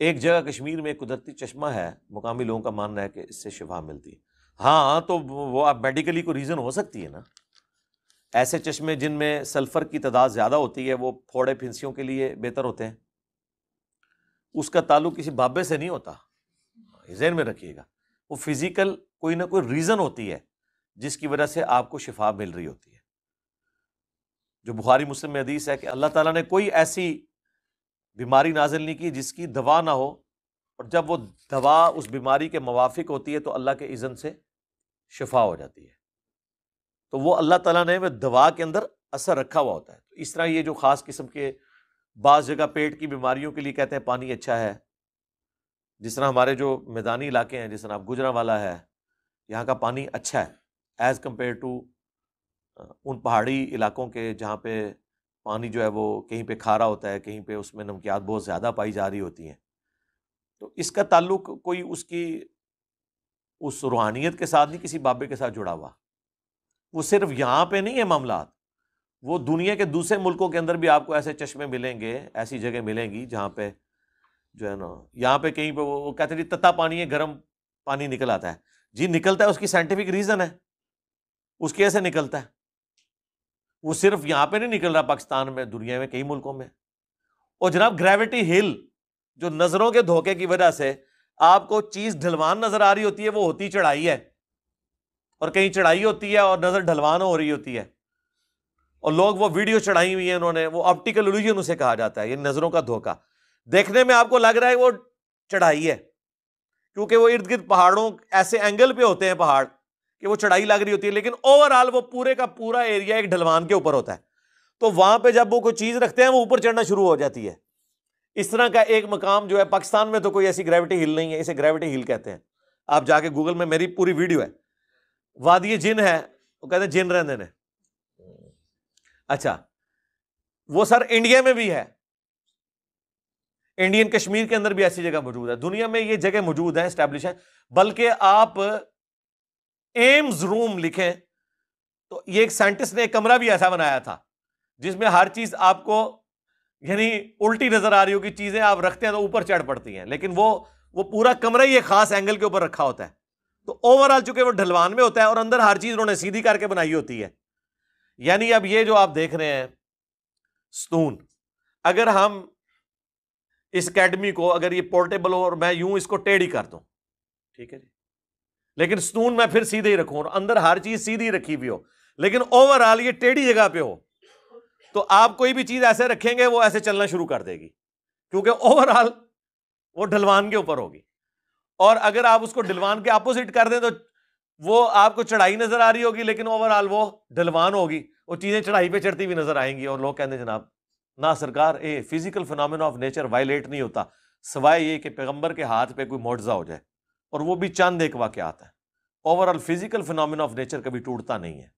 एक जगह कश्मीर में एक कुदरती चश्मा है मुकामी लोगों का मानना है कि इससे शिफा मिलती है हाँ तो वो आप मेडिकली को रीज़न हो सकती है ना ऐसे चश्मे जिनमें सल्फ़र की तादाद ज़्यादा होती है वो फोड़े फिंसियों के लिए बेहतर होते हैं उसका ताल्लुक किसी बाबे से नहीं होता जहन में रखिएगा वो फिज़िकल कोई ना कोई रीज़न होती है जिसकी वजह से आपको शिफा मिल रही होती है जो बुखारी मुस्लिम में हदीस है कि अल्लाह ताला ने कोई ऐसी बीमारी नाजिल नहीं की जिसकी दवा ना हो और जब वो दवा उस बीमारी के मुवाफिक होती है तो अल्लाह के इज़न से शफा हो जाती है तो वो अल्लाह ताला ने वह दवा के अंदर असर रखा हुआ होता है तो इस तरह ये जो ख़ास किस्म के बाद जगह पेट की बीमारियों के लिए कहते हैं पानी अच्छा है जिस तरह हमारे जो मैदानी इलाके हैं जिस तरह आप गुजरा वाला है यहाँ का पानी अच्छा है एज़ कम्पेयर टू उन पहाड़ी इलाकों के जहाँ पे पानी जो है वो कहीं पे खारा होता है कहीं पे उसमें नमकियात बहुत ज़्यादा पाई जा रही होती हैं तो इसका ताल्लुक कोई उसकी उस रूहानियत के साथ नहीं किसी बाबे के साथ जुड़ा हुआ वो सिर्फ यहाँ पे नहीं है मामला वो दुनिया के दूसरे मुल्कों के अंदर भी आपको ऐसे चश्मे मिलेंगे ऐसी जगह मिलेंगी जहाँ पे जो है ना यहाँ पे कहीं पे वो, वो कहते हैं तत्ता पानी है गर्म पानी निकल आता है जी निकलता है उसकी साइंटिफिक रीज़न है उसके ऐसे निकलता है वो सिर्फ यहाँ पे नहीं निकल रहा पाकिस्तान में दुनिया में कई मुल्कों में और जनाब ग्रेविटी हिल जो नज़रों के धोखे की वजह से आपको चीज़ ढलवान नज़र आ रही होती है वो होती चढ़ाई है और कहीं चढ़ाई होती है और नज़र ढलवान हो रही होती है और लोग वो वीडियो चढ़ाई हुई है उन्होंने वो ऑप्टिकल इल्यूजन उसे कहा जाता है ये नज़रों का धोखा देखने में आपको लग रहा है वो चढ़ाई है क्योंकि वो इर्द गिर्द पहाड़ों ऐसे एंगल पे होते हैं पहाड़ कि वो चढ़ाई लग रही होती है लेकिन ओवरऑल वो पूरे का पूरा एरिया एक ढलवान के ऊपर होता है तो वहां पे जब वो कोई चीज़ रखते हैं वो ऊपर चढ़ना शुरू हो जाती है इस तरह का एक मकाम जो है पाकिस्तान में तो कोई ऐसी ग्रेविटी हिल नहीं है इसे ग्रेविटी हिल कहते हैं आप जाके गूगल में मेरी पूरी वीडियो है वादी जिन है वो कहते हैं जिन रहने ने अच्छा वो सर इंडिया में भी है इंडियन कश्मीर के अंदर भी ऐसी जगह मौजूद है दुनिया में ये जगह मौजूद है स्टैब्लिश है बल्कि आप एम्स रूम लिखें तो ये एक साइंटिस्ट ने एक कमरा भी ऐसा बनाया था जिसमें हर चीज़ आपको यानी उल्टी नज़र आ रही होगी चीज़ें आप रखते हैं तो ऊपर चढ़ पड़ती हैं लेकिन वो वो पूरा कमरा ही एक खास एंगल के ऊपर रखा होता है तो ओवरऑल चूंकि वो ढलवान में होता है और अंदर हर चीज़ उन्होंने सीधी करके बनाई होती है यानी अब ये जो आप देख रहे हैं स्तून अगर हम इस अकेडमी को अगर ये पोर्टेबल हो और मैं यूं इसको टेढ़ी कर दूं ठीक है जी लेकिन स्तून मैं फिर सीधे ही रखूं और अंदर हर चीज सीधी रखी हुई हो लेकिन ओवरऑल ये टेढ़ी जगह पे हो तो आप कोई भी चीज ऐसे रखेंगे वो ऐसे चलना शुरू कर देगी क्योंकि ओवरऑल वो ढलवान के ऊपर होगी और अगर आप उसको ढलवान के अपोजिट कर दें तो वो आपको चढ़ाई नजर आ रही होगी लेकिन ओवरऑल वो ढलवान होगी वो चीजें चढ़ाई पर चढ़ती हुई नजर आएंगी और लोग कहते हैं जनाब ना सरकार a physical phenomenon of nature violate नहीं होता सवाए ये कि पैगंबर के हाथ पे कोई मुआवजा हो जाए और वो भी चांद एक वाक्य आता है overall physical phenomena of nature कभी टूटता नहीं है